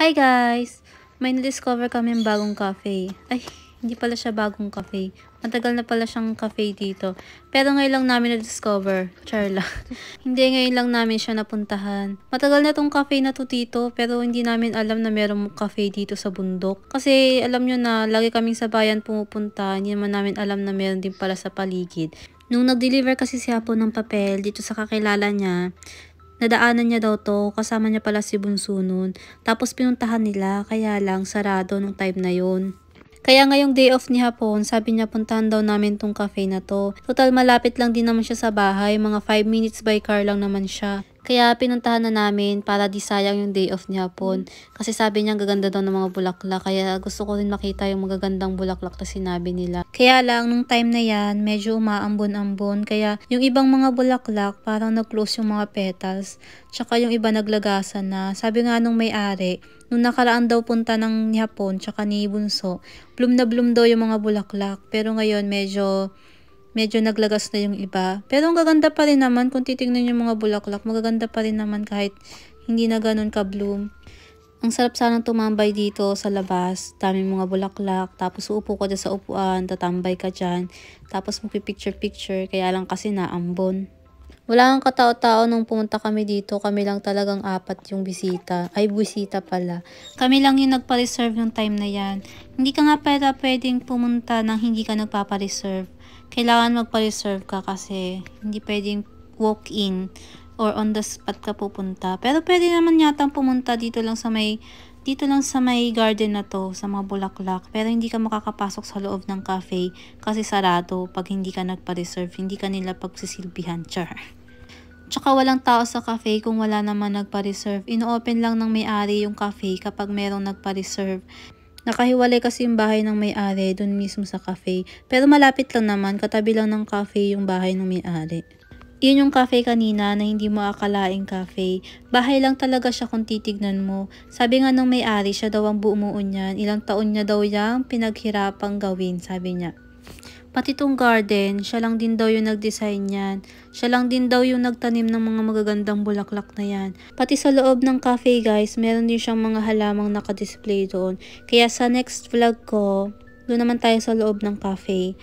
Hi guys! May na-discover kami bagong cafe. Ay, hindi pala siya bagong cafe. Matagal na pala siyang cafe dito. Pero ngayon lang namin na-discover. Charla. hindi ngayon lang namin siya napuntahan. Matagal na tong cafe na to dito, pero hindi namin alam na merong cafe dito sa bundok. Kasi alam nyo na, lagi kaming sa bayan pumupunta, hindi naman namin alam na meron din pala sa paligid. Nung nag-deliver kasi si Apo ng papel dito sa kakilala niya, Nadaanan niya daw to, kasama niya pala si Bunso nun. Tapos pinuntahan nila, kaya lang sarado nung time na yon. Kaya ngayong day off ni Hapon, sabi niya puntahan daw namin tong cafe na to. Total malapit lang din naman siya sa bahay, mga 5 minutes by car lang naman siya. Kaya pinuntahan na namin para di sayang yung day off ni Hapon. Kasi sabi niya gaganda daw ng mga bulaklak. Kaya gusto ko rin makita yung magagandang bulaklak na sinabi nila. Kaya lang, nung time na yan, medyo umaambon-ambon. Kaya yung ibang mga bulaklak, parang nag-close yung mga petals. Tsaka yung iba naglagasan na. Sabi nga nung may-ari, Nung nakaraan daw punta ng ni Hapon tsaka ni Bunso, bloom na bloom daw yung mga bulaklak. Pero ngayon medyo medyo naglagas na yung iba. Pero ang gaganda pa rin naman, kung titignan yung mga bulaklak, magaganda pa rin naman kahit hindi na ganun ka-bloom. Ang sarap sanang tumambay dito sa labas, daming mga bulaklak, tapos uupo ka dyan sa upuan, tatambay ka dyan, tapos magpipicture-picture, kaya lang kasi naambon. Wala kang katao-tao nung pumunta kami dito. Kami lang talagang apat yung bisita. Ay, bisita pala. Kami lang yung nagpa-reserve yung time na yan. Hindi ka nga pala pwedeng pumunta nang hindi ka nagpa reserve Kailangan magpa-reserve ka kasi hindi pwedeng walk-in or on the spot ka pupunta. Pero pwede naman yatang pumunta dito lang sa may dito lang sa may garden na to, sa mga bulaklak, pero hindi ka makakapasok sa loob ng cafe kasi sarado pag hindi ka nagpa-reserve, hindi ka nila pagsisilbihan, char. Tsaka walang tao sa cafe kung wala naman nagpa-reserve. Ino-open lang ng may-ari yung cafe kapag merong nagpa-reserve. Nakahiwalay kasi yung bahay ng may-ari dun mismo sa cafe. Pero malapit lang naman, katabi lang ng cafe yung bahay ng may-ari. Iyon yung cafe kanina na hindi mo akalaing cafe. Bahay lang talaga siya kung titignan mo. Sabi nga ng may-ari, siya daw ang bumuon niyan. Ilang taon niya daw yang pinaghirapang gawin, sabi niya. Pati tong garden, siya lang din daw yung nag-design yan. Siya lang din daw yung nagtanim ng mga magagandang bulaklak na yan. Pati sa loob ng cafe guys, meron din siyang mga halamang nakadisplay doon. Kaya sa next vlog ko, doon naman tayo sa loob ng cafe.